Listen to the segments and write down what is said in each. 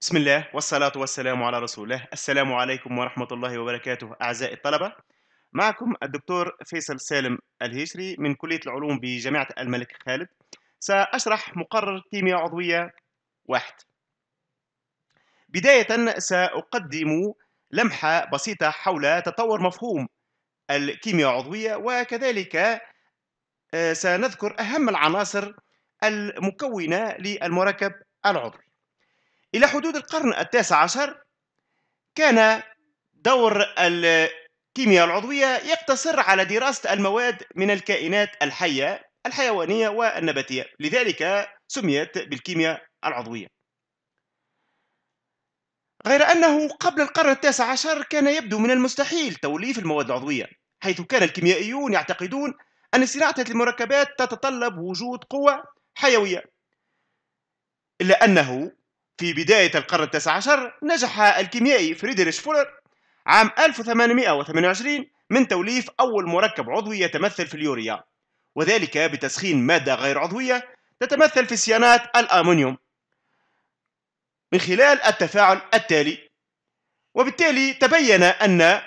بسم الله والصلاة والسلام على رسول الله السلام عليكم ورحمة الله وبركاته أعزائي الطلبة معكم الدكتور فيصل سالم الهيشري من كلية العلوم بجامعة الملك خالد سأشرح مقرر كيمياء عضوية واحد بداية سأقدم لمحة بسيطة حول تطور مفهوم الكيمياء العضوية وكذلك آه، سنذكر أهم العناصر المكونة للمركب العضوي إلى حدود القرن التاسع عشر كان دور الكيمياء العضوية يقتصر على دراسة المواد من الكائنات الحية الحيوانية والنباتية لذلك سميت بالكيمياء العضوية غير أنه قبل القرن التاسع عشر كان يبدو من المستحيل توليف المواد العضوية حيث كان الكيميائيون يعتقدون أن صناعة المركبات تتطلب وجود قوة حيوية إلا أنه في بداية القرن التاسع عشر نجح الكيميائي فريدريش فولر عام 1828 من توليف أول مركب عضوي يتمثل في اليوريا وذلك بتسخين مادة غير عضوية تتمثل في سيانات الأمونيوم من خلال التفاعل التالي وبالتالي تبين أن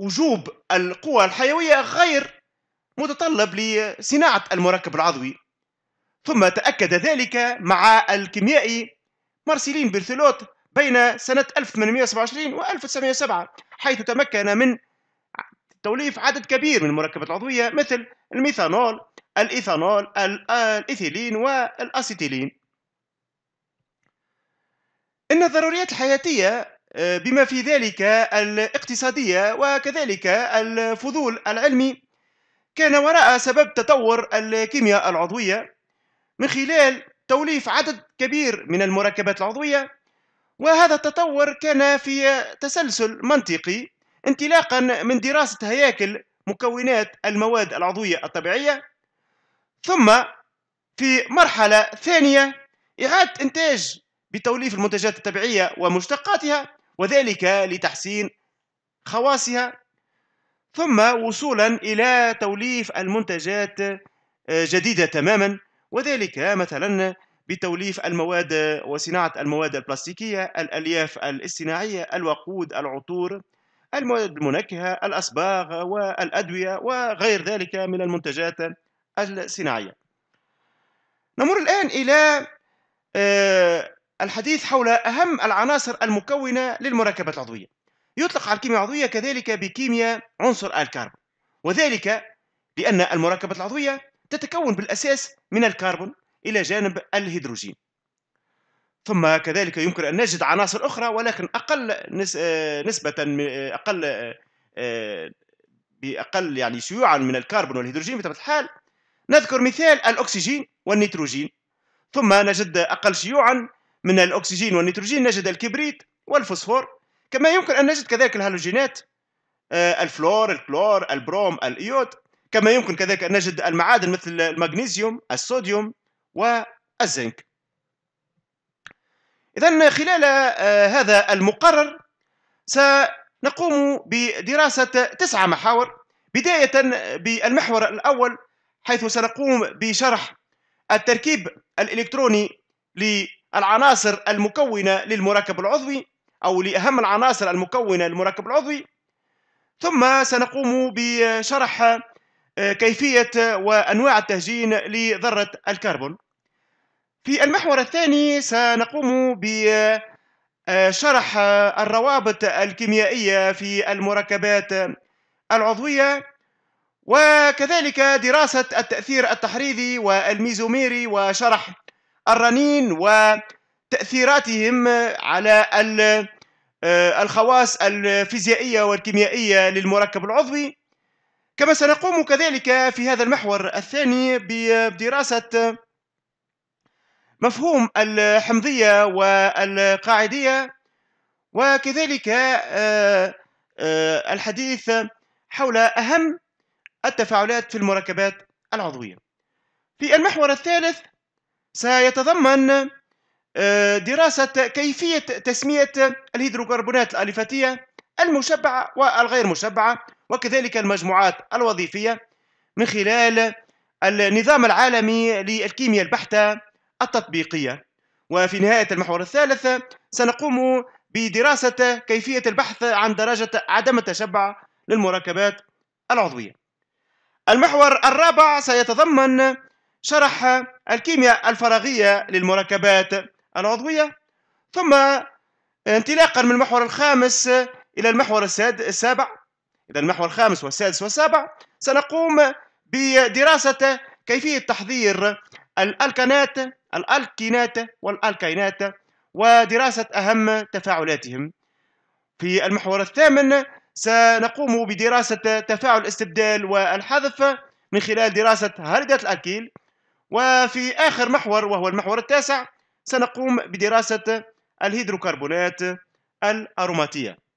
وجوب القوى الحيوية غير متطلب لصناعة المركب العضوي ثم تأكد ذلك مع الكيميائي مارسيلين بيرثولوت بين سنة 1827 و 1907 حيث تمكن من توليف عدد كبير من المركبات العضوية مثل الميثانول الإيثانول الإيثيلين والأسيتيلين إن الضروريات الحياتية آه، بما في ذلك الاقتصادية وكذلك الفضول العلمي كان وراء سبب تطور الكيمياء العضوية من خلال توليف عدد كبير من المركبات العضوية وهذا التطور كان في تسلسل منطقي انطلاقا من دراسة هياكل مكونات المواد العضوية الطبيعية ثم في مرحلة ثانية إعادة إنتاج بتوليف المنتجات الطبيعية ومشتقاتها وذلك لتحسين خواصها ثم وصولا إلى توليف المنتجات آه، جديدة تماما وذلك مثلا بتوليف المواد وصناعة المواد البلاستيكية الألياف الاصطناعية الوقود العطور المواد المنكهة الأصباغ والأدوية وغير ذلك من المنتجات الصناعية نمر الآن إلى آه، الحديث حول أهم العناصر المكونة للمركبات العضوية يطلق على الكيمياء العضوية كذلك بكيمياء عنصر الكربون وذلك لأن المركبات العضوية تتكون بالأساس من الكربون إلى جانب الهيدروجين ثم كذلك يمكن أن نجد عناصر أخرى ولكن أقل آه، نسبة آه، أقل آه، بأقل يعني شيوعا من الكربون والهيدروجين بطبيعة الحال نذكر مثال الأكسجين والنيتروجين ثم نجد أقل شيوعا من الأكسجين والنيتروجين نجد الكبريت والفوسفور كما يمكن أن نجد كذلك الهالوجينات الفلور الكلور البروم الإيود كما يمكن كذلك أن نجد المعادن مثل المغنيسيوم الصوديوم والزنك إذا خلال آه، هذا المقرر سنقوم بدراسة تسعة محاور بداية آه، بالمحور الأول حيث سنقوم بشرح التركيب الإلكتروني للعناصر المكونة للمركب العضوي أو لأهم العناصر المكونة للمركب العضوي ثم سنقوم بشرح كيفية وأنواع التهجين لذرة الكربون في المحور الثاني سنقوم بشرح الروابط الكيميائية في المركبات العضوية وكذلك دراسة التأثير التحريضي والميزوميري وشرح الرنين وتأثيراتهم على الخواص الفيزيائية والكيميائية للمركب العضوي كما سنقوم كذلك في هذا المحور الثاني بدراسة مفهوم الحمضية والقاعدية وكذلك آه، آه، الحديث حول أهم التفاعلات في المركبات العضوية في المحور الثالث سيتضمن آه، دراسة كيفية تسمية الهيدروكربونات الأليفاتية المشبعة والغير مشبعة وكذلك المجموعات الوظيفية من خلال النظام العالمي للكيمياء البحتة التطبيقية وفي نهاية المحور الثالث سنقوم بدراسة كيفية البحث عن درجة عدم التشبع للمركبات العضوية المحور الرابع سيتضمن شرح الكيمياء الفراغية للمركبات العضوية ثم انطلاقا من المحور الخامس إلى المحور السابع إذا المحور الخامس والسادس والسابع سنقوم بدراسة كيفية تحضير الألكانات الألكينات والألكينات ودراسة أهم تفاعلاتهم في المحور الثامن سنقوم بدراسة تفاعل الاستبدال والحذف من خلال دراسة هاردات الألكيل وفي آخر محور وهو المحور التاسع سنقوم بدراسة الهيدروكربونات الأروماتية